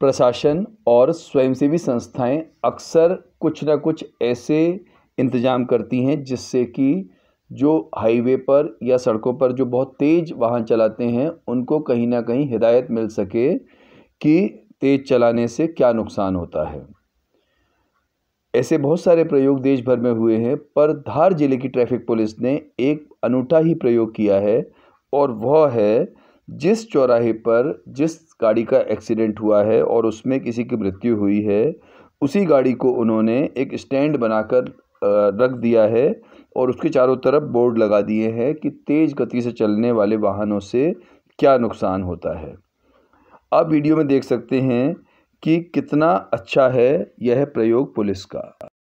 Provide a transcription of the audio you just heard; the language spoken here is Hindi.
प्रशासन और स्वयंसेवी संस्थाएं अक्सर कुछ ना कुछ ऐसे इंतजाम करती हैं जिससे कि जो हाईवे पर या सड़कों पर जो बहुत तेज़ वाहन चलाते हैं उनको कहीं ना कहीं हिदायत मिल सके कि तेज़ चलाने से क्या नुकसान होता है ऐसे बहुत सारे प्रयोग देश भर में हुए हैं पर धार जिले की ट्रैफिक पुलिस ने एक अनूठा ही प्रयोग किया है और वह है जिस चौराहे पर जिस गाड़ी का एक्सीडेंट हुआ है और उसमें किसी की मृत्यु हुई है उसी गाड़ी को उन्होंने एक स्टैंड बनाकर रख दिया है और उसके चारों तरफ बोर्ड लगा दिए हैं कि तेज़ गति से चलने वाले वाहनों से क्या नुकसान होता है आप वीडियो में देख सकते हैं कि कितना अच्छा है यह प्रयोग पुलिस का